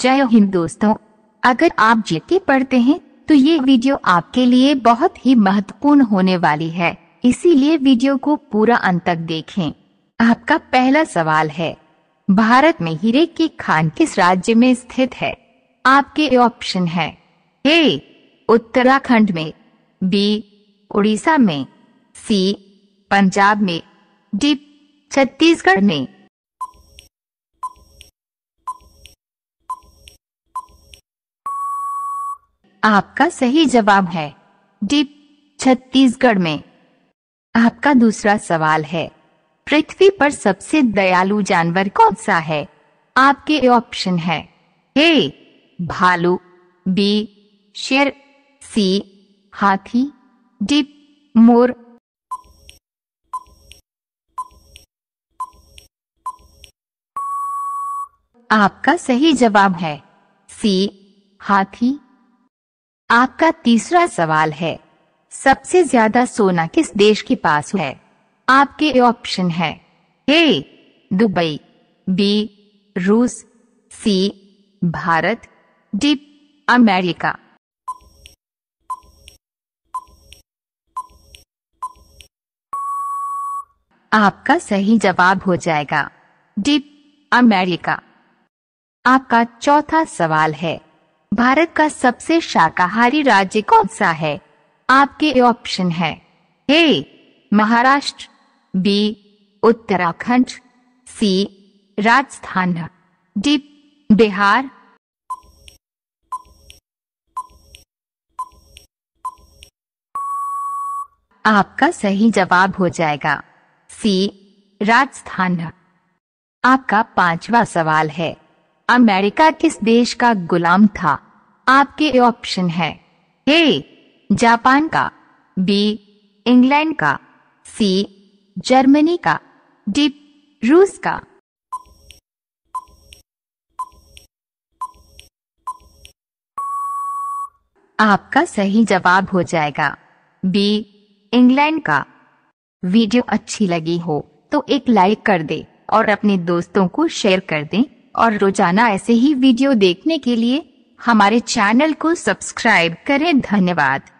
जय हिंद दोस्तों अगर आप जीके पढ़ते हैं तो ये वीडियो आपके लिए बहुत ही महत्वपूर्ण होने वाली है इसीलिए वीडियो को पूरा अंत तक देखें आपका पहला सवाल है भारत में हीरे की खान किस राज्य में स्थित है आपके ऑप्शन है ए उत्तराखंड में बी उड़ीसा में सी पंजाब में डी छत्तीसगढ़ में आपका सही जवाब है डी छत्तीसगढ़ में आपका दूसरा सवाल है पृथ्वी पर सबसे दयालु जानवर कौन सा है आपके ऑप्शन है ए भालू बी शेर सी हाथी डी मोर आपका सही जवाब है सी हाथी आपका तीसरा सवाल है सबसे ज्यादा सोना किस देश के पास है आपके ऑप्शन है ए दुबई बी रूस सी भारत डी अमेरिका आपका सही जवाब हो जाएगा डी अमेरिका आपका चौथा सवाल है भारत का सबसे शाकाहारी राज्य कौन सा है आपके ऑप्शन है A Maharashtra B Uttarakhand C Rajasthan D Bihar आपका सही जवाब हो जाएगा सी राजस्थान आपका पांचवा सवाल है अमेरिका किस देश का गुलाम था आपके ऑप्शन है ए जापान का बी इंग्लैंड का सी जर्मनी का डी रूस का आपका सही जवाब हो जाएगा बी इंग्लैंड का वीडियो अच्छी लगी हो तो एक लाइक कर दे और अपने दोस्तों को शेयर कर दें और रोजाना ऐसे ही वीडियो देखने के लिए हमारे चैनल को सब्सक्राइब करें धन्यवाद